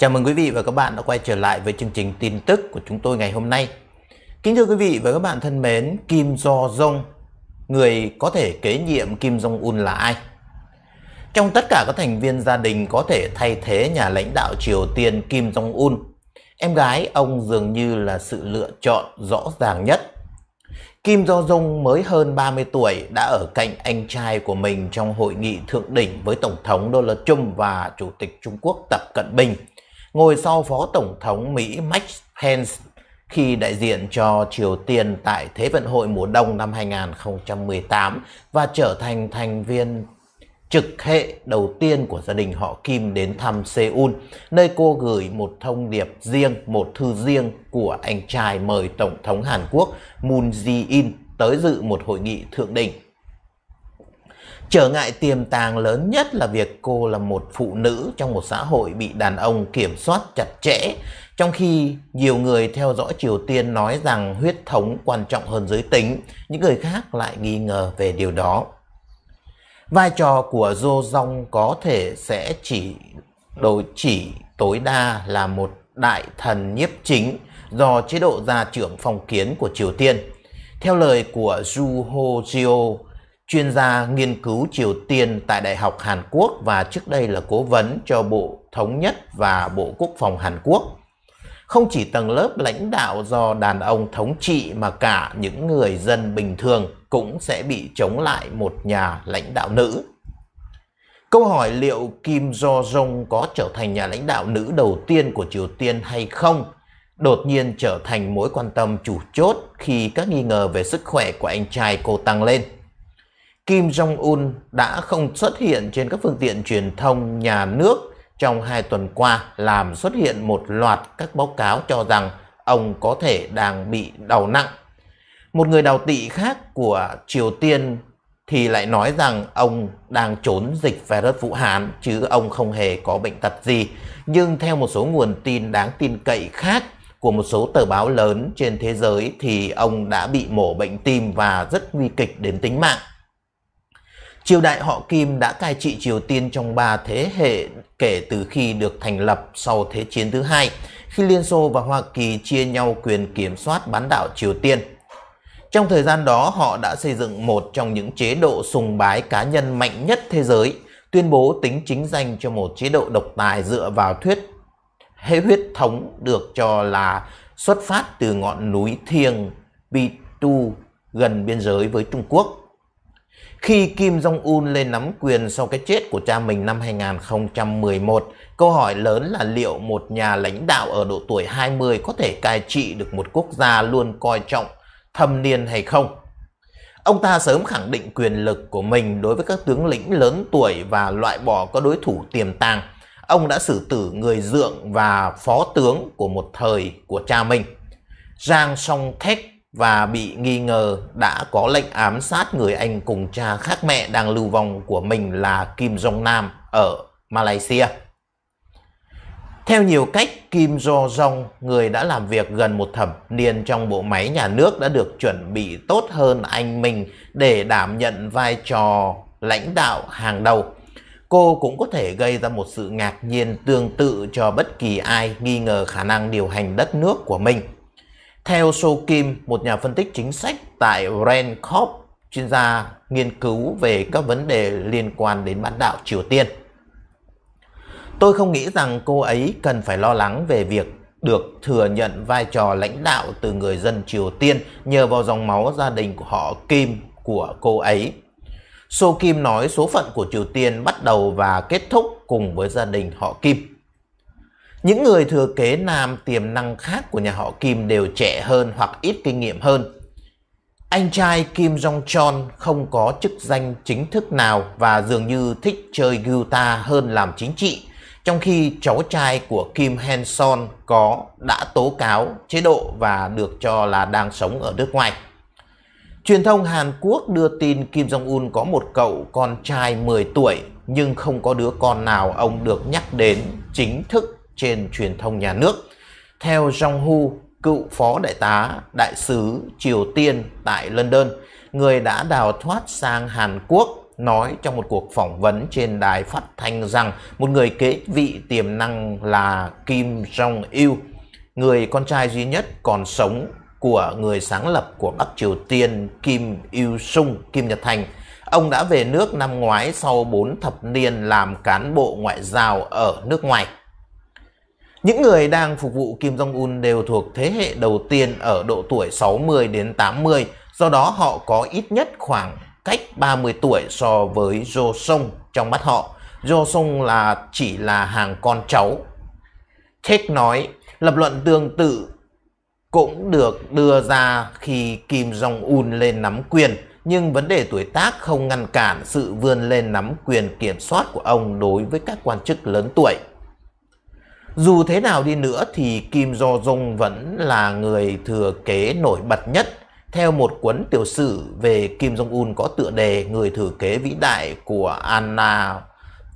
Chào mừng quý vị và các bạn đã quay trở lại với chương trình tin tức của chúng tôi ngày hôm nay. Kính thưa quý vị và các bạn thân mến, Kim Do Jong, người có thể kế nhiệm Kim Jong Un là ai? Trong tất cả các thành viên gia đình có thể thay thế nhà lãnh đạo Triều Tiên Kim Jong Un, em gái ông dường như là sự lựa chọn rõ ràng nhất. Kim Do Jong mới hơn 30 tuổi đã ở cạnh anh trai của mình trong hội nghị thượng đỉnh với Tổng thống Donald Trump và Chủ tịch Trung Quốc Tập Cận Bình – ngồi sau Phó Tổng thống Mỹ Mike Pence khi đại diện cho Triều Tiên tại Thế vận hội mùa đông năm 2018 và trở thành thành viên trực hệ đầu tiên của gia đình họ Kim đến thăm Seoul, nơi cô gửi một thông điệp riêng, một thư riêng của anh trai mời Tổng thống Hàn Quốc Moon Jae-in tới dự một hội nghị thượng đỉnh Trở ngại tiềm tàng lớn nhất là việc cô là một phụ nữ trong một xã hội bị đàn ông kiểm soát chặt chẽ, trong khi nhiều người theo dõi Triều Tiên nói rằng huyết thống quan trọng hơn giới tính, những người khác lại nghi ngờ về điều đó. Vai trò của Do Dong có thể sẽ chỉ đổi chỉ tối đa là một đại thần nhiếp chính do chế độ gia trưởng phong kiến của Triều Tiên. Theo lời của Ju Ho Jio, chuyên gia nghiên cứu Triều Tiên tại Đại học Hàn Quốc và trước đây là cố vấn cho Bộ Thống nhất và Bộ Quốc phòng Hàn Quốc. Không chỉ tầng lớp lãnh đạo do đàn ông thống trị mà cả những người dân bình thường cũng sẽ bị chống lại một nhà lãnh đạo nữ. Câu hỏi liệu Kim Jo-jong có trở thành nhà lãnh đạo nữ đầu tiên của Triều Tiên hay không đột nhiên trở thành mối quan tâm chủ chốt khi các nghi ngờ về sức khỏe của anh trai cô tăng lên. Kim Jong-un đã không xuất hiện trên các phương tiện truyền thông nhà nước trong hai tuần qua làm xuất hiện một loạt các báo cáo cho rằng ông có thể đang bị đau nặng. Một người đào tị khác của Triều Tiên thì lại nói rằng ông đang trốn dịch virus Vũ Hán chứ ông không hề có bệnh tật gì. Nhưng theo một số nguồn tin đáng tin cậy khác của một số tờ báo lớn trên thế giới thì ông đã bị mổ bệnh tim và rất nguy kịch đến tính mạng. Triều đại họ Kim đã cai trị Triều Tiên trong 3 thế hệ kể từ khi được thành lập sau Thế chiến thứ hai, khi Liên Xô và Hoa Kỳ chia nhau quyền kiểm soát bán đảo Triều Tiên. Trong thời gian đó, họ đã xây dựng một trong những chế độ sùng bái cá nhân mạnh nhất thế giới, tuyên bố tính chính danh cho một chế độ độc tài dựa vào thuyết hệ huyết thống được cho là xuất phát từ ngọn núi thiêng Pitu gần biên giới với Trung Quốc. Khi Kim Jong-un lên nắm quyền sau cái chết của cha mình năm 2011, câu hỏi lớn là liệu một nhà lãnh đạo ở độ tuổi 20 có thể cai trị được một quốc gia luôn coi trọng thâm niên hay không? Ông ta sớm khẳng định quyền lực của mình đối với các tướng lĩnh lớn tuổi và loại bỏ các đối thủ tiềm tàng. Ông đã xử tử người dượng và phó tướng của một thời của cha mình. Giang Song Thách và bị nghi ngờ đã có lệnh ám sát người anh cùng cha khác mẹ đang lưu vong của mình là Kim Jong Nam ở Malaysia. Theo nhiều cách, Kim Jo Jong, người đã làm việc gần một thập niên trong bộ máy nhà nước đã được chuẩn bị tốt hơn anh mình để đảm nhận vai trò lãnh đạo hàng đầu. Cô cũng có thể gây ra một sự ngạc nhiên tương tự cho bất kỳ ai nghi ngờ khả năng điều hành đất nước của mình. Theo Sô Kim, một nhà phân tích chính sách tại Rand chuyên gia nghiên cứu về các vấn đề liên quan đến bán đảo Triều Tiên. Tôi không nghĩ rằng cô ấy cần phải lo lắng về việc được thừa nhận vai trò lãnh đạo từ người dân Triều Tiên nhờ vào dòng máu gia đình của họ Kim của cô ấy. Sô Kim nói số phận của Triều Tiên bắt đầu và kết thúc cùng với gia đình họ Kim. Những người thừa kế nam tiềm năng khác của nhà họ Kim đều trẻ hơn hoặc ít kinh nghiệm hơn. Anh trai Kim Jong Chon không có chức danh chính thức nào và dường như thích chơi guitar hơn làm chính trị, trong khi cháu trai của Kim Henson có đã tố cáo chế độ và được cho là đang sống ở nước ngoài. Truyền thông Hàn Quốc đưa tin Kim Jong-un có một cậu con trai 10 tuổi nhưng không có đứa con nào ông được nhắc đến chính thức trên truyền thông nhà nước. Theo Jong Hu, cựu phó đại tá đại sứ Triều Tiên tại London, người đã đào thoát sang Hàn Quốc nói trong một cuộc phỏng vấn trên đài phát thanh rằng một người kế vị tiềm năng là Kim Jong Il, người con trai duy nhất còn sống của người sáng lập của Bắc Triều Tiên Kim Il Sung, Kim Nhật Thành. Ông đã về nước năm ngoái sau 4 thập niên làm cán bộ ngoại giao ở nước ngoài. Những người đang phục vụ Kim Jong-un đều thuộc thế hệ đầu tiên ở độ tuổi 60 đến 80, do đó họ có ít nhất khoảng cách 30 tuổi so với Jo Song trong mắt họ. Jo Song là chỉ là hàng con cháu. Thích nói, lập luận tương tự cũng được đưa ra khi Kim Jong-un lên nắm quyền, nhưng vấn đề tuổi tác không ngăn cản sự vươn lên nắm quyền kiểm soát của ông đối với các quan chức lớn tuổi. Dù thế nào đi nữa thì Kim Do Jong vẫn là người thừa kế nổi bật nhất theo một cuốn tiểu sử về Kim Jong-un có tựa đề Người thừa kế vĩ đại của Anna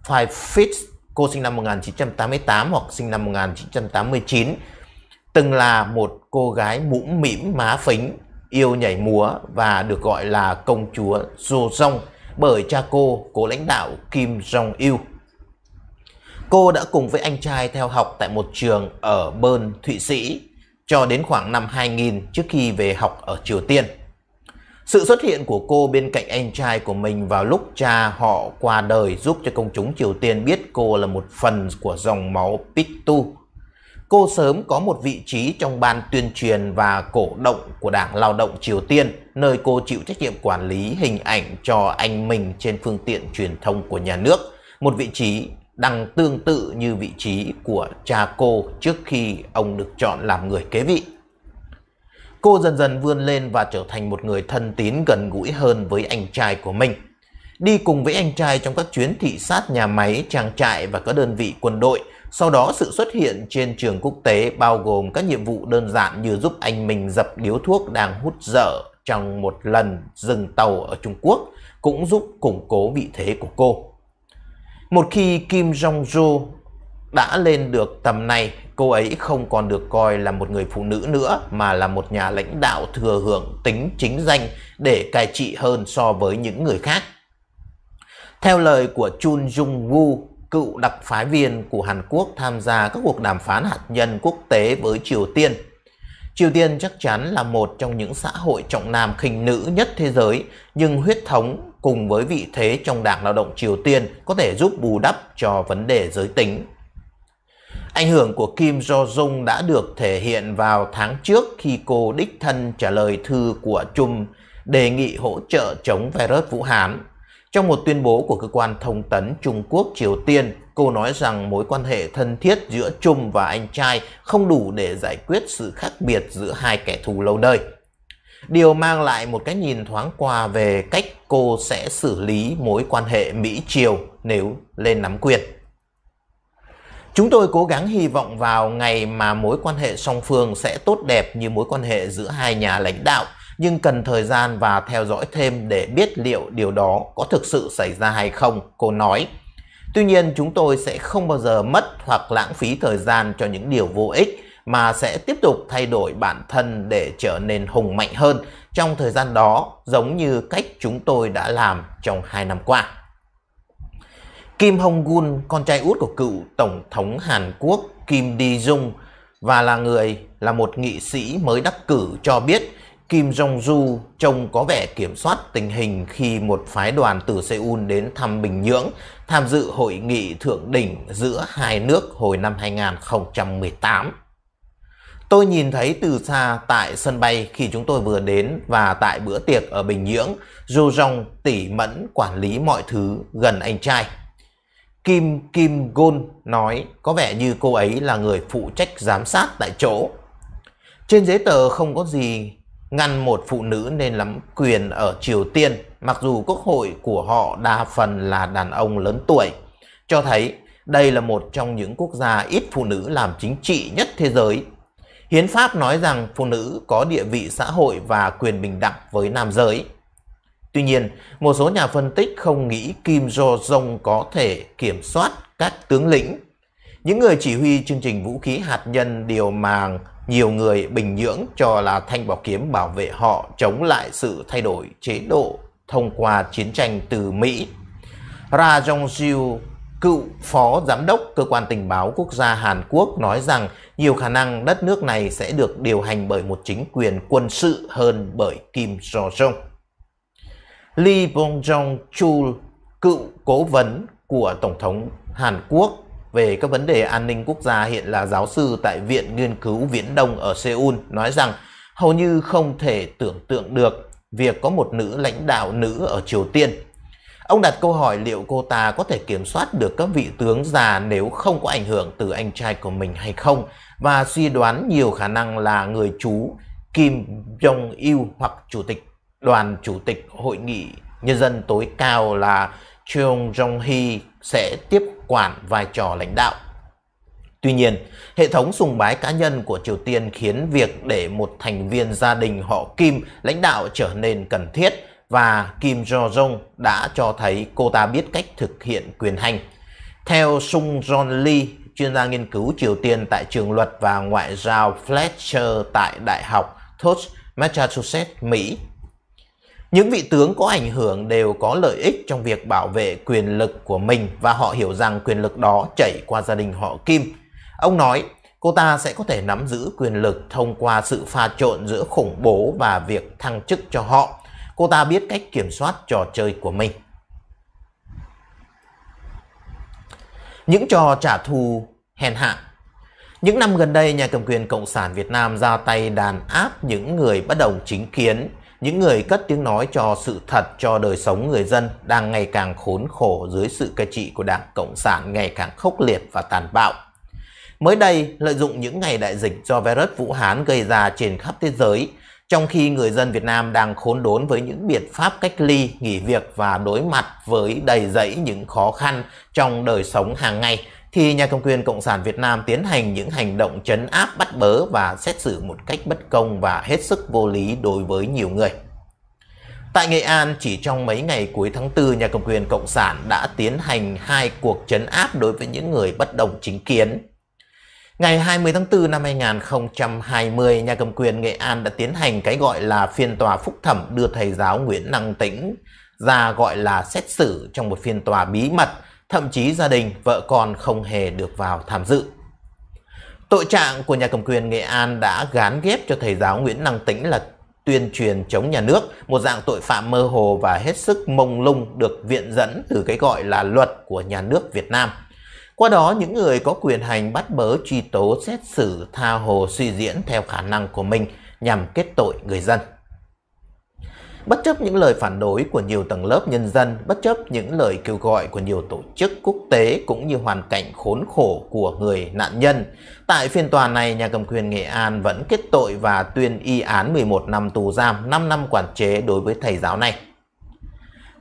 Pfeiffitz, cô sinh năm 1988 hoặc sinh năm 1989, từng là một cô gái mũm mĩm má phính, yêu nhảy múa và được gọi là công chúa Jo Jong bởi cha cô, cố lãnh đạo Kim Jong-il. Cô đã cùng với anh trai theo học tại một trường ở Bern, Thụy Sĩ cho đến khoảng năm 2000 trước khi về học ở Triều Tiên. Sự xuất hiện của cô bên cạnh anh trai của mình vào lúc cha họ qua đời giúp cho công chúng Triều Tiên biết cô là một phần của dòng máu Pictu. Cô sớm có một vị trí trong ban tuyên truyền và cổ động của Đảng Lao động Triều Tiên, nơi cô chịu trách nhiệm quản lý hình ảnh cho anh mình trên phương tiện truyền thông của nhà nước, một vị trí đang tương tự như vị trí của cha cô trước khi ông được chọn làm người kế vị. Cô dần dần vươn lên và trở thành một người thân tín gần gũi hơn với anh trai của mình. Đi cùng với anh trai trong các chuyến thị sát nhà máy, trang trại và các đơn vị quân đội, sau đó sự xuất hiện trên trường quốc tế bao gồm các nhiệm vụ đơn giản như giúp anh mình dập điếu thuốc đang hút dở trong một lần dừng tàu ở Trung Quốc, cũng giúp củng cố vị thế của cô. Một khi Kim Jong-jo đã lên được tầm này, cô ấy không còn được coi là một người phụ nữ nữa mà là một nhà lãnh đạo thừa hưởng tính chính danh để cai trị hơn so với những người khác. Theo lời của Chun Jung-woo, cựu đặc phái viên của Hàn Quốc tham gia các cuộc đàm phán hạt nhân quốc tế với Triều Tiên. Triều Tiên chắc chắn là một trong những xã hội trọng nam khinh nữ nhất thế giới, nhưng huyết thống cùng với vị thế trong Đảng Lao động Triều Tiên có thể giúp bù đắp cho vấn đề giới tính. Ảnh hưởng của Kim Jong jung đã được thể hiện vào tháng trước khi cô đích thân trả lời thư của Trung đề nghị hỗ trợ chống virus Vũ Hán. Trong một tuyên bố của cơ quan thông tấn Trung Quốc Triều Tiên, cô nói rằng mối quan hệ thân thiết giữa Trung và anh trai không đủ để giải quyết sự khác biệt giữa hai kẻ thù lâu đời. Điều mang lại một cái nhìn thoáng qua về cách cô sẽ xử lý mối quan hệ Mỹ-Triều nếu lên nắm quyền. Chúng tôi cố gắng hy vọng vào ngày mà mối quan hệ song phương sẽ tốt đẹp như mối quan hệ giữa hai nhà lãnh đạo, nhưng cần thời gian và theo dõi thêm để biết liệu điều đó có thực sự xảy ra hay không, cô nói. Tuy nhiên, chúng tôi sẽ không bao giờ mất hoặc lãng phí thời gian cho những điều vô ích mà sẽ tiếp tục thay đổi bản thân để trở nên hùng mạnh hơn trong thời gian đó giống như cách chúng tôi đã làm trong hai năm qua. Kim Hong Gun, con trai út của cựu Tổng thống Hàn Quốc Kim Di Jung và là người là một nghị sĩ mới đắc cử cho biết Kim Jong-ju trông có vẻ kiểm soát tình hình khi một phái đoàn từ Seoul đến thăm Bình Nhưỡng tham dự hội nghị thượng đỉnh giữa hai nước hồi năm 2018. Tôi nhìn thấy từ xa tại sân bay khi chúng tôi vừa đến và tại bữa tiệc ở Bình Nhưỡng, Du Rong tỉ mẫn quản lý mọi thứ gần anh trai. Kim Kim Gon nói có vẻ như cô ấy là người phụ trách giám sát tại chỗ. Trên giấy tờ không có gì ngăn một phụ nữ nên lắm quyền ở Triều Tiên, mặc dù quốc hội của họ đa phần là đàn ông lớn tuổi, cho thấy đây là một trong những quốc gia ít phụ nữ làm chính trị nhất thế giới Hiến pháp nói rằng phụ nữ có địa vị xã hội và quyền bình đẳng với nam giới. Tuy nhiên, một số nhà phân tích không nghĩ Kim Jo-jong có thể kiểm soát các tướng lĩnh. Những người chỉ huy chương trình vũ khí hạt nhân điều mà nhiều người Bình Nhưỡng cho là thanh bảo kiếm bảo vệ họ chống lại sự thay đổi chế độ thông qua chiến tranh từ Mỹ. Ra Jong-siu cựu phó giám đốc cơ quan tình báo quốc gia Hàn Quốc nói rằng nhiều khả năng đất nước này sẽ được điều hành bởi một chính quyền quân sự hơn bởi Kim Jong-un. Lee Bong-jong-chul, cựu cố vấn của Tổng thống Hàn Quốc về các vấn đề an ninh quốc gia hiện là giáo sư tại Viện Nghiên cứu Viễn Đông ở Seoul nói rằng hầu như không thể tưởng tượng được việc có một nữ lãnh đạo nữ ở Triều Tiên Ông đặt câu hỏi liệu cô ta có thể kiểm soát được các vị tướng già nếu không có ảnh hưởng từ anh trai của mình hay không và suy đoán nhiều khả năng là người chú Kim Jong-il hoặc chủ tịch đoàn chủ tịch hội nghị nhân dân tối cao là Chung Jong-hee sẽ tiếp quản vai trò lãnh đạo. Tuy nhiên, hệ thống sùng bái cá nhân của Triều Tiên khiến việc để một thành viên gia đình họ Kim lãnh đạo trở nên cần thiết và Kim Jong Un đã cho thấy cô ta biết cách thực hiện quyền hành. Theo Sung John Lee, chuyên gia nghiên cứu Triều Tiên tại trường luật và ngoại giao Fletcher tại Đại học Tufts, Massachusetts, Mỹ. Những vị tướng có ảnh hưởng đều có lợi ích trong việc bảo vệ quyền lực của mình và họ hiểu rằng quyền lực đó chảy qua gia đình họ Kim. Ông nói, cô ta sẽ có thể nắm giữ quyền lực thông qua sự pha trộn giữa khủng bố và việc thăng chức cho họ cô ta biết cách kiểm soát trò chơi của mình. Những trò trả thù hèn hạ Những năm gần đây, nhà cầm quyền Cộng sản Việt Nam ra tay đàn áp những người bất đồng chính kiến, những người cất tiếng nói cho sự thật cho đời sống người dân đang ngày càng khốn khổ dưới sự cai trị của Đảng Cộng sản ngày càng khốc liệt và tàn bạo. Mới đây, lợi dụng những ngày đại dịch do virus Vũ Hán gây ra trên khắp thế giới, trong khi người dân Việt Nam đang khốn đốn với những biện pháp cách ly, nghỉ việc và đối mặt với đầy dẫy những khó khăn trong đời sống hàng ngày, thì nhà cầm quyền Cộng sản Việt Nam tiến hành những hành động chấn áp bắt bớ và xét xử một cách bất công và hết sức vô lý đối với nhiều người. Tại Nghệ An, chỉ trong mấy ngày cuối tháng 4, nhà cầm quyền Cộng sản đã tiến hành hai cuộc chấn áp đối với những người bất đồng chính kiến. Ngày 20 tháng 4 năm 2020, nhà cầm quyền Nghệ An đã tiến hành cái gọi là phiên tòa phúc thẩm đưa thầy giáo Nguyễn Năng Tĩnh ra gọi là xét xử trong một phiên tòa bí mật, thậm chí gia đình, vợ con không hề được vào tham dự. Tội trạng của nhà cầm quyền Nghệ An đã gán ghép cho thầy giáo Nguyễn Năng Tĩnh là tuyên truyền chống nhà nước, một dạng tội phạm mơ hồ và hết sức mông lung được viện dẫn từ cái gọi là luật của nhà nước Việt Nam – qua đó, những người có quyền hành bắt bớ truy tố xét xử tha hồ suy diễn theo khả năng của mình nhằm kết tội người dân. Bất chấp những lời phản đối của nhiều tầng lớp nhân dân, bất chấp những lời kêu gọi của nhiều tổ chức quốc tế cũng như hoàn cảnh khốn khổ của người nạn nhân, tại phiên tòa này nhà cầm quyền Nghệ An vẫn kết tội và tuyên y án 11 năm tù giam, 5 năm quản chế đối với thầy giáo này.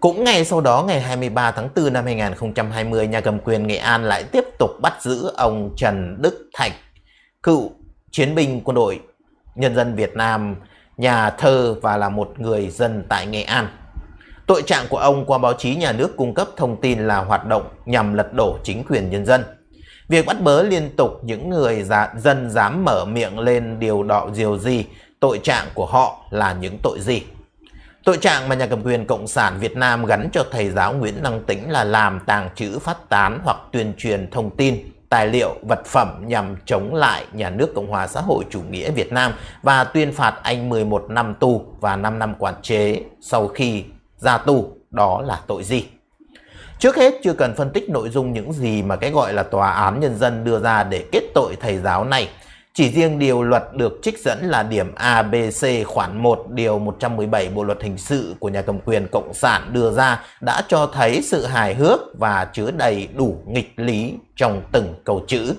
Cũng ngay sau đó, ngày 23 tháng 4 năm 2020, nhà cầm quyền Nghệ An lại tiếp tục bắt giữ ông Trần Đức Thạch, cựu chiến binh quân đội nhân dân Việt Nam, nhà thơ và là một người dân tại Nghệ An. Tội trạng của ông qua báo chí nhà nước cung cấp thông tin là hoạt động nhằm lật đổ chính quyền nhân dân. Việc bắt bớ liên tục những người giả, dân dám mở miệng lên điều đọ diều gì, tội trạng của họ là những tội gì. Tội trạng mà nhà cầm quyền Cộng sản Việt Nam gắn cho thầy giáo Nguyễn Năng Tĩnh là làm tàng trữ phát tán hoặc tuyên truyền thông tin, tài liệu, vật phẩm nhằm chống lại nhà nước Cộng hòa xã hội chủ nghĩa Việt Nam và tuyên phạt anh 11 năm tù và 5 năm quản chế sau khi ra tù, đó là tội gì? Trước hết chưa cần phân tích nội dung những gì mà cái gọi là tòa án nhân dân đưa ra để kết tội thầy giáo này chỉ riêng điều luật được trích dẫn là điểm ABC khoản 1 điều 117 Bộ luật hình sự của nhà cầm quyền Cộng sản đưa ra đã cho thấy sự hài hước và chứa đầy đủ nghịch lý trong từng câu chữ.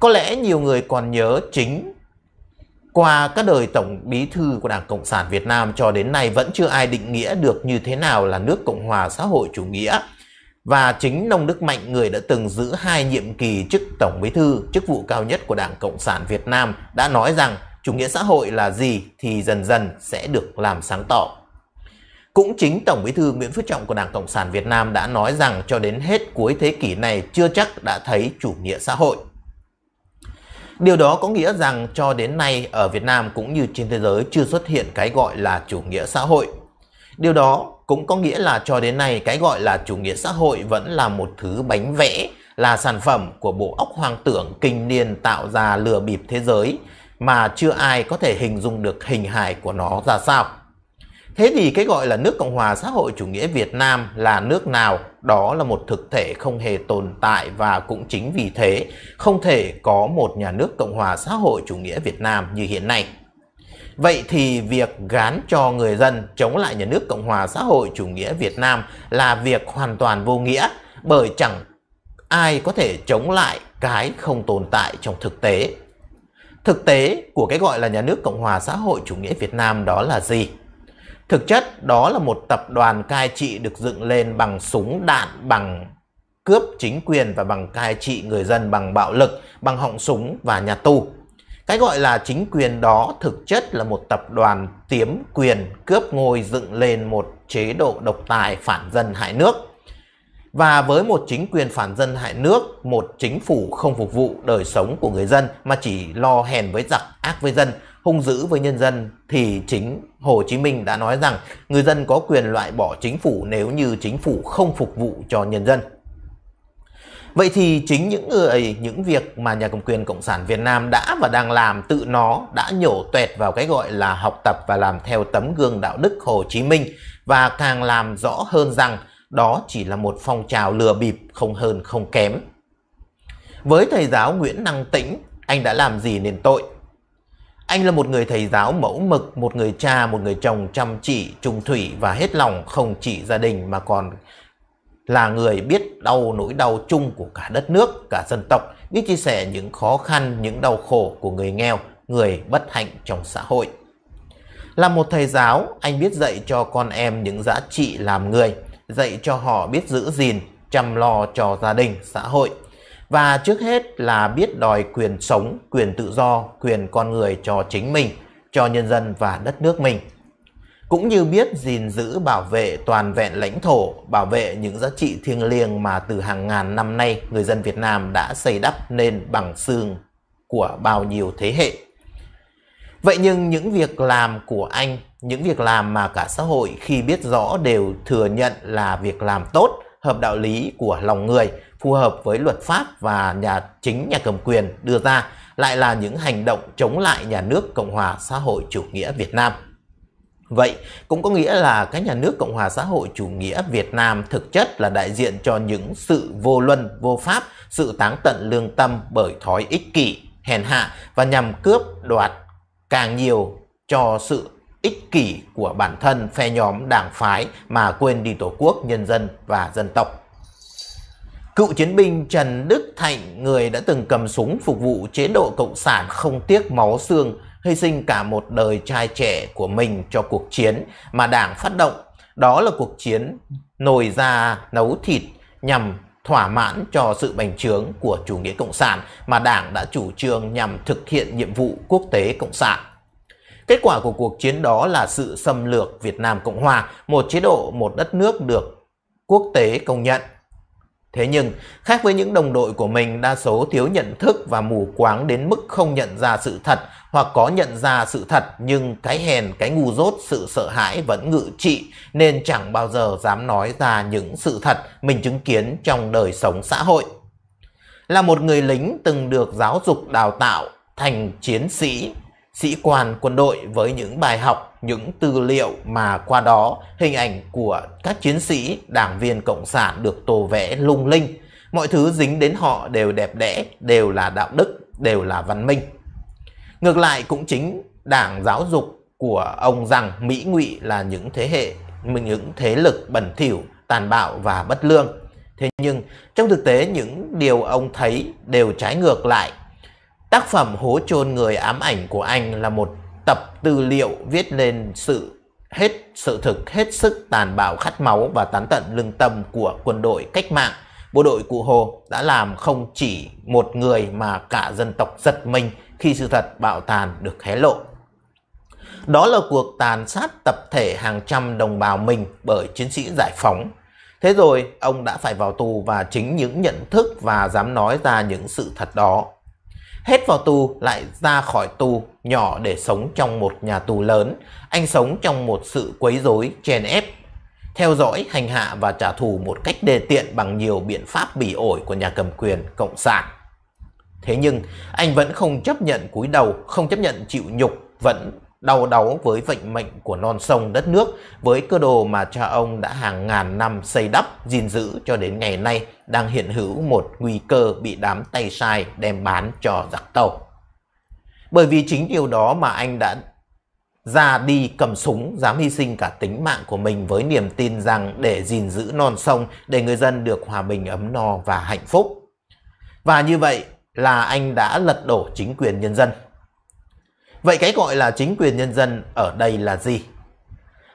Có lẽ nhiều người còn nhớ chính qua các đời tổng bí thư của Đảng Cộng sản Việt Nam cho đến nay vẫn chưa ai định nghĩa được như thế nào là nước Cộng hòa xã hội chủ nghĩa và chính nông đức mạnh người đã từng giữ hai nhiệm kỳ chức tổng bí thư chức vụ cao nhất của đảng cộng sản việt nam đã nói rằng chủ nghĩa xã hội là gì thì dần dần sẽ được làm sáng tỏ cũng chính Tổng Bí thư Nguyễn Phú Trọng của Đảng Cộng sản Việt Nam đã nói rằng cho đến hết cuối thế kỷ này chưa chắc đã thấy chủ nghĩa xã hội. Điều đó có nghĩa rằng cho đến nay ở Việt Nam cũng như trên thế giới chưa xuất hiện cái gọi là chủ nghĩa xã hội. Điều đó cũng có nghĩa là cho đến nay cái gọi là chủ nghĩa xã hội vẫn là một thứ bánh vẽ, là sản phẩm của bộ óc hoang tưởng kinh niên tạo ra lừa bịp thế giới mà chưa ai có thể hình dung được hình hài của nó ra sao. Thế thì cái gọi là nước Cộng hòa xã hội chủ nghĩa Việt Nam là nước nào? Đó là một thực thể không hề tồn tại và cũng chính vì thế không thể có một nhà nước Cộng hòa xã hội chủ nghĩa Việt Nam như hiện nay. Vậy thì việc gán cho người dân chống lại nhà nước Cộng hòa xã hội chủ nghĩa Việt Nam là việc hoàn toàn vô nghĩa bởi chẳng ai có thể chống lại cái không tồn tại trong thực tế. Thực tế của cái gọi là nhà nước Cộng hòa xã hội chủ nghĩa Việt Nam đó là gì? Thực chất đó là một tập đoàn cai trị được dựng lên bằng súng đạn, bằng cướp chính quyền và bằng cai trị người dân bằng bạo lực, bằng họng súng và nhà tù. Cái gọi là chính quyền đó thực chất là một tập đoàn tiếm quyền cướp ngôi dựng lên một chế độ độc tài phản dân hại nước. Và với một chính quyền phản dân hại nước, một chính phủ không phục vụ đời sống của người dân mà chỉ lo hèn với giặc, ác với dân, hung dữ với nhân dân thì chính Hồ Chí Minh đã nói rằng người dân có quyền loại bỏ chính phủ nếu như chính phủ không phục vụ cho nhân dân. Vậy thì chính những người, những việc mà nhà cầm quyền Cộng sản Việt Nam đã và đang làm tự nó đã nhổ tuẹt vào cái gọi là học tập và làm theo tấm gương đạo đức Hồ Chí Minh và càng làm rõ hơn rằng đó chỉ là một phong trào lừa bịp không hơn không kém. Với thầy giáo Nguyễn Năng Tĩnh, anh đã làm gì nên tội? Anh là một người thầy giáo mẫu mực, một người cha, một người chồng chăm chỉ, trung thủy và hết lòng không chỉ gia đình mà còn là người biết đau nỗi đau chung của cả đất nước, cả dân tộc, biết chia sẻ những khó khăn, những đau khổ của người nghèo, người bất hạnh trong xã hội. Là một thầy giáo, anh biết dạy cho con em những giá trị làm người, dạy cho họ biết giữ gìn, chăm lo cho gia đình, xã hội. Và trước hết là biết đòi quyền sống, quyền tự do, quyền con người cho chính mình, cho nhân dân và đất nước mình – cũng như biết gìn giữ bảo vệ toàn vẹn lãnh thổ, bảo vệ những giá trị thiêng liêng mà từ hàng ngàn năm nay người dân Việt Nam đã xây đắp nên bằng xương của bao nhiêu thế hệ. Vậy nhưng những việc làm của anh, những việc làm mà cả xã hội khi biết rõ đều thừa nhận là việc làm tốt, hợp đạo lý của lòng người, phù hợp với luật pháp và nhà chính nhà cầm quyền đưa ra lại là những hành động chống lại nhà nước Cộng hòa xã hội chủ nghĩa Việt Nam. Vậy cũng có nghĩa là cái nhà nước Cộng hòa xã hội chủ nghĩa Việt Nam thực chất là đại diện cho những sự vô luân, vô pháp, sự táng tận lương tâm bởi thói ích kỷ, hèn hạ và nhằm cướp đoạt càng nhiều cho sự ích kỷ của bản thân phe nhóm đảng phái mà quên đi tổ quốc, nhân dân và dân tộc. Cựu chiến binh Trần Đức Thạnh, người đã từng cầm súng phục vụ chế độ Cộng sản không tiếc máu xương, hy sinh cả một đời trai trẻ của mình cho cuộc chiến mà Đảng phát động. Đó là cuộc chiến nồi ra nấu thịt nhằm thỏa mãn cho sự bành trướng của chủ nghĩa cộng sản mà Đảng đã chủ trương nhằm thực hiện nhiệm vụ quốc tế cộng sản. Kết quả của cuộc chiến đó là sự xâm lược Việt Nam Cộng Hòa, một chế độ, một đất nước được quốc tế công nhận. Thế nhưng, khác với những đồng đội của mình, đa số thiếu nhận thức và mù quáng đến mức không nhận ra sự thật hoặc có nhận ra sự thật nhưng cái hèn, cái ngu dốt, sự sợ hãi vẫn ngự trị nên chẳng bao giờ dám nói ra những sự thật mình chứng kiến trong đời sống xã hội. Là một người lính từng được giáo dục đào tạo thành chiến sĩ, sĩ quan quân đội với những bài học những tư liệu mà qua đó hình ảnh của các chiến sĩ, đảng viên Cộng sản được tô vẽ lung linh. Mọi thứ dính đến họ đều đẹp đẽ, đều là đạo đức, đều là văn minh. Ngược lại cũng chính đảng giáo dục của ông rằng Mỹ ngụy là những thế hệ, những thế lực bẩn thỉu, tàn bạo và bất lương. Thế nhưng trong thực tế những điều ông thấy đều trái ngược lại. Tác phẩm Hố chôn người ám ảnh của anh là một tập tư liệu viết lên sự hết sự thực hết sức tàn bạo khát máu và tán tận lương tâm của quân đội cách mạng. Bộ đội Cụ Hồ đã làm không chỉ một người mà cả dân tộc giật mình khi sự thật bạo tàn được hé lộ. Đó là cuộc tàn sát tập thể hàng trăm đồng bào mình bởi chiến sĩ giải phóng. Thế rồi, ông đã phải vào tù và chính những nhận thức và dám nói ra những sự thật đó hết vào tù lại ra khỏi tù nhỏ để sống trong một nhà tù lớn. Anh sống trong một sự quấy rối, chèn ép, theo dõi, hành hạ và trả thù một cách đề tiện bằng nhiều biện pháp bỉ ổi của nhà cầm quyền Cộng sản. Thế nhưng, anh vẫn không chấp nhận cúi đầu, không chấp nhận chịu nhục, vẫn đau đáu với vận mệnh của non sông đất nước, với cơ đồ mà cha ông đã hàng ngàn năm xây đắp, gìn giữ cho đến ngày nay đang hiện hữu một nguy cơ bị đám tay sai đem bán cho giặc tàu. Bởi vì chính điều đó mà anh đã ra đi cầm súng dám hy sinh cả tính mạng của mình với niềm tin rằng để gìn giữ non sông để người dân được hòa bình ấm no và hạnh phúc. Và như vậy là anh đã lật đổ chính quyền nhân dân Vậy cái gọi là chính quyền nhân dân ở đây là gì?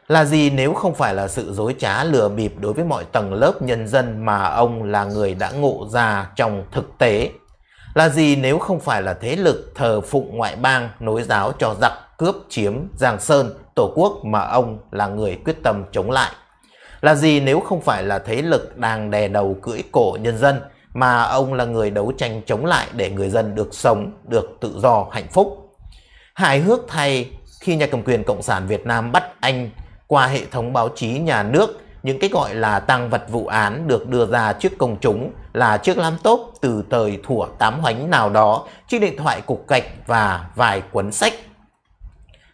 Là gì nếu không phải là sự dối trá lừa bịp đối với mọi tầng lớp nhân dân mà ông là người đã ngộ ra trong thực tế? Là gì nếu không phải là thế lực thờ phụng ngoại bang nối giáo cho giặc cướp chiếm Giang Sơn, Tổ quốc mà ông là người quyết tâm chống lại? Là gì nếu không phải là thế lực đang đè đầu cưỡi cổ nhân dân mà ông là người đấu tranh chống lại để người dân được sống, được tự do, hạnh phúc? Hài hước thay khi nhà cầm quyền Cộng sản Việt Nam bắt anh qua hệ thống báo chí nhà nước, những cái gọi là tăng vật vụ án được đưa ra trước công chúng là chiếc laptop từ thời thủa tám hoánh nào đó, chiếc điện thoại cục gạch và vài cuốn sách.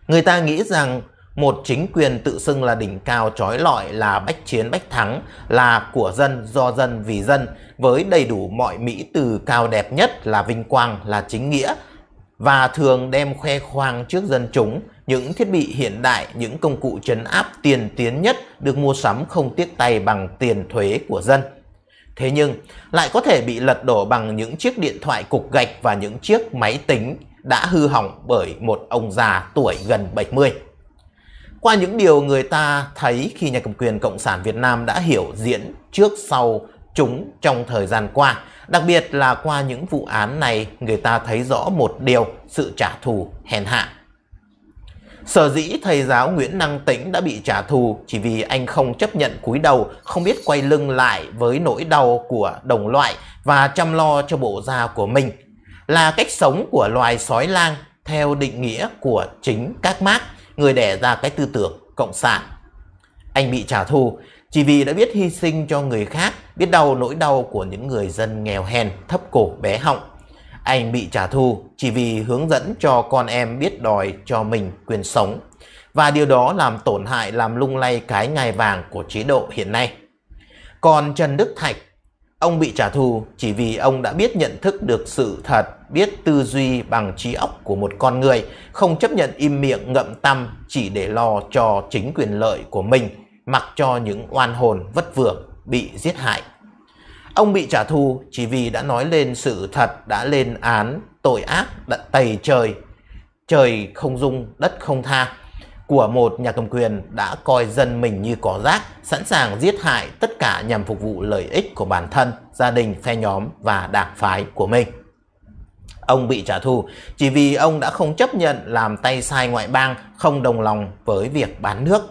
Người ta nghĩ rằng một chính quyền tự xưng là đỉnh cao trói lọi là bách chiến bách thắng, là của dân, do dân, vì dân, với đầy đủ mọi mỹ từ cao đẹp nhất là vinh quang, là chính nghĩa, và thường đem khoe khoang trước dân chúng những thiết bị hiện đại, những công cụ chấn áp tiền tiến nhất được mua sắm không tiếc tay bằng tiền thuế của dân. Thế nhưng, lại có thể bị lật đổ bằng những chiếc điện thoại cục gạch và những chiếc máy tính đã hư hỏng bởi một ông già tuổi gần 70. Qua những điều người ta thấy khi nhà cầm quyền Cộng sản Việt Nam đã hiểu diễn trước sau chúng trong thời gian qua. Đặc biệt là qua những vụ án này, người ta thấy rõ một điều, sự trả thù hèn hạ. Sở dĩ thầy giáo Nguyễn Năng Tĩnh đã bị trả thù chỉ vì anh không chấp nhận cúi đầu, không biết quay lưng lại với nỗi đau của đồng loại và chăm lo cho bộ da của mình. Là cách sống của loài sói lang theo định nghĩa của chính các mác, người đẻ ra cái tư tưởng cộng sản. Anh bị trả thù chỉ vì đã biết hy sinh cho người khác, biết đau nỗi đau của những người dân nghèo hèn, thấp cổ bé họng. Anh bị trả thù chỉ vì hướng dẫn cho con em biết đòi cho mình quyền sống. Và điều đó làm tổn hại, làm lung lay cái ngai vàng của chế độ hiện nay. Còn Trần Đức Thạch, ông bị trả thù chỉ vì ông đã biết nhận thức được sự thật, biết tư duy bằng trí óc của một con người, không chấp nhận im miệng ngậm tâm chỉ để lo cho chính quyền lợi của mình mặc cho những oan hồn vất vưởng bị giết hại. Ông bị trả thù chỉ vì đã nói lên sự thật đã lên án tội ác đận tày trời, trời không dung, đất không tha của một nhà cầm quyền đã coi dân mình như cỏ rác, sẵn sàng giết hại tất cả nhằm phục vụ lợi ích của bản thân, gia đình, phe nhóm và đảng phái của mình. Ông bị trả thù chỉ vì ông đã không chấp nhận làm tay sai ngoại bang, không đồng lòng với việc bán nước.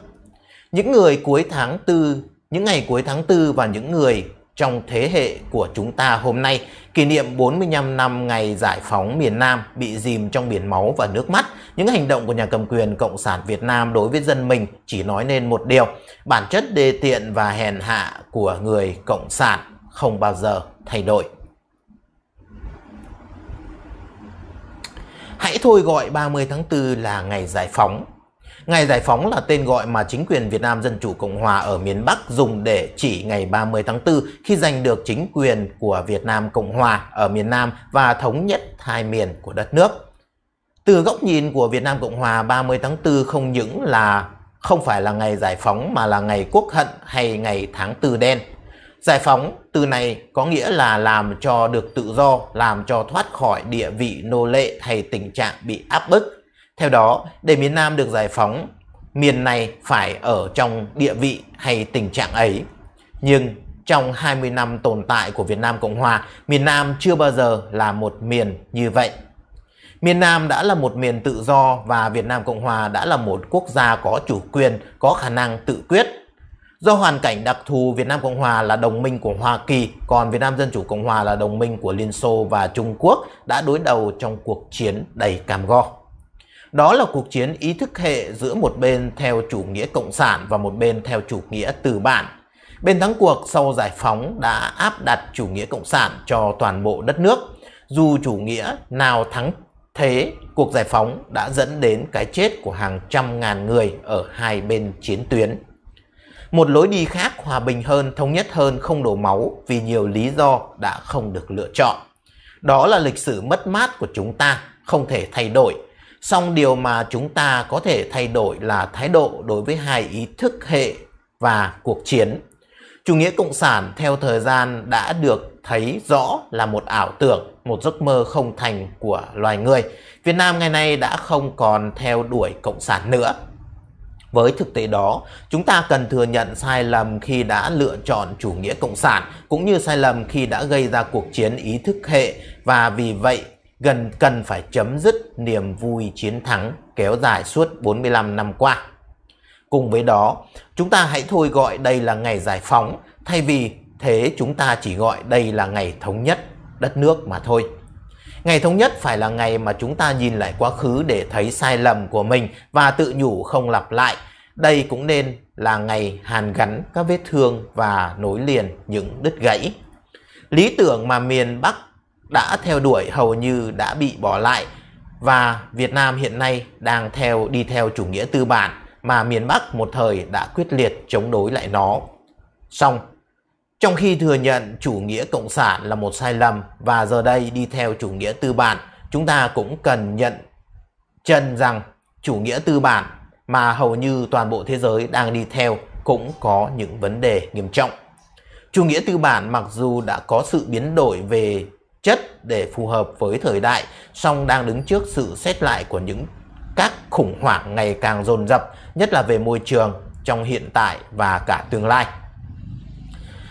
Những người cuối tháng tư, những ngày cuối tháng tư và những người trong thế hệ của chúng ta hôm nay kỷ niệm 45 năm ngày giải phóng miền Nam bị dìm trong biển máu và nước mắt. Những hành động của nhà cầm quyền Cộng sản Việt Nam đối với dân mình chỉ nói nên một điều, bản chất đề tiện và hèn hạ của người Cộng sản không bao giờ thay đổi. Hãy thôi gọi 30 tháng 4 là ngày giải phóng Ngày giải phóng là tên gọi mà chính quyền Việt Nam Dân Chủ Cộng Hòa ở miền Bắc dùng để chỉ ngày 30 tháng 4 khi giành được chính quyền của Việt Nam Cộng Hòa ở miền Nam và thống nhất hai miền của đất nước. Từ góc nhìn của Việt Nam Cộng Hòa 30 tháng 4 không những là không phải là ngày giải phóng mà là ngày quốc hận hay ngày tháng tư đen. Giải phóng từ này có nghĩa là làm cho được tự do, làm cho thoát khỏi địa vị nô lệ hay tình trạng bị áp bức theo đó, để miền Nam được giải phóng, miền này phải ở trong địa vị hay tình trạng ấy. Nhưng trong 20 năm tồn tại của Việt Nam Cộng Hòa, miền Nam chưa bao giờ là một miền như vậy. Miền Nam đã là một miền tự do và Việt Nam Cộng Hòa đã là một quốc gia có chủ quyền, có khả năng tự quyết. Do hoàn cảnh đặc thù Việt Nam Cộng Hòa là đồng minh của Hoa Kỳ, còn Việt Nam Dân Chủ Cộng Hòa là đồng minh của Liên Xô và Trung Quốc đã đối đầu trong cuộc chiến đầy cam go. Đó là cuộc chiến ý thức hệ giữa một bên theo chủ nghĩa cộng sản và một bên theo chủ nghĩa tư bản. Bên thắng cuộc sau giải phóng đã áp đặt chủ nghĩa cộng sản cho toàn bộ đất nước. Dù chủ nghĩa nào thắng thế, cuộc giải phóng đã dẫn đến cái chết của hàng trăm ngàn người ở hai bên chiến tuyến. Một lối đi khác hòa bình hơn, thống nhất hơn, không đổ máu vì nhiều lý do đã không được lựa chọn. Đó là lịch sử mất mát của chúng ta, không thể thay đổi, Song điều mà chúng ta có thể thay đổi là thái độ đối với hai ý thức hệ và cuộc chiến. Chủ nghĩa cộng sản theo thời gian đã được thấy rõ là một ảo tưởng, một giấc mơ không thành của loài người. Việt Nam ngày nay đã không còn theo đuổi cộng sản nữa. Với thực tế đó, chúng ta cần thừa nhận sai lầm khi đã lựa chọn chủ nghĩa cộng sản, cũng như sai lầm khi đã gây ra cuộc chiến ý thức hệ và vì vậy gần cần phải chấm dứt niềm vui chiến thắng kéo dài suốt 45 năm qua. Cùng với đó, chúng ta hãy thôi gọi đây là ngày giải phóng thay vì thế chúng ta chỉ gọi đây là ngày thống nhất đất nước mà thôi. Ngày thống nhất phải là ngày mà chúng ta nhìn lại quá khứ để thấy sai lầm của mình và tự nhủ không lặp lại. Đây cũng nên là ngày hàn gắn các vết thương và nối liền những đứt gãy. Lý tưởng mà miền Bắc đã theo đuổi hầu như đã bị bỏ lại và Việt Nam hiện nay đang theo đi theo chủ nghĩa tư bản mà miền Bắc một thời đã quyết liệt chống đối lại nó. Xong, trong khi thừa nhận chủ nghĩa cộng sản là một sai lầm và giờ đây đi theo chủ nghĩa tư bản, chúng ta cũng cần nhận chân rằng chủ nghĩa tư bản mà hầu như toàn bộ thế giới đang đi theo cũng có những vấn đề nghiêm trọng. Chủ nghĩa tư bản mặc dù đã có sự biến đổi về chất để phù hợp với thời đại, song đang đứng trước sự xét lại của những các khủng hoảng ngày càng dồn dập, nhất là về môi trường trong hiện tại và cả tương lai.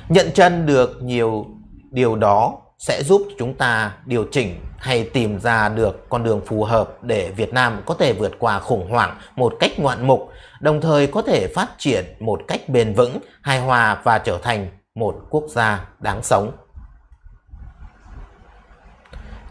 Nhận chân được nhiều điều đó sẽ giúp chúng ta điều chỉnh hay tìm ra được con đường phù hợp để Việt Nam có thể vượt qua khủng hoảng một cách ngoạn mục, đồng thời có thể phát triển một cách bền vững, hài hòa và trở thành một quốc gia đáng sống.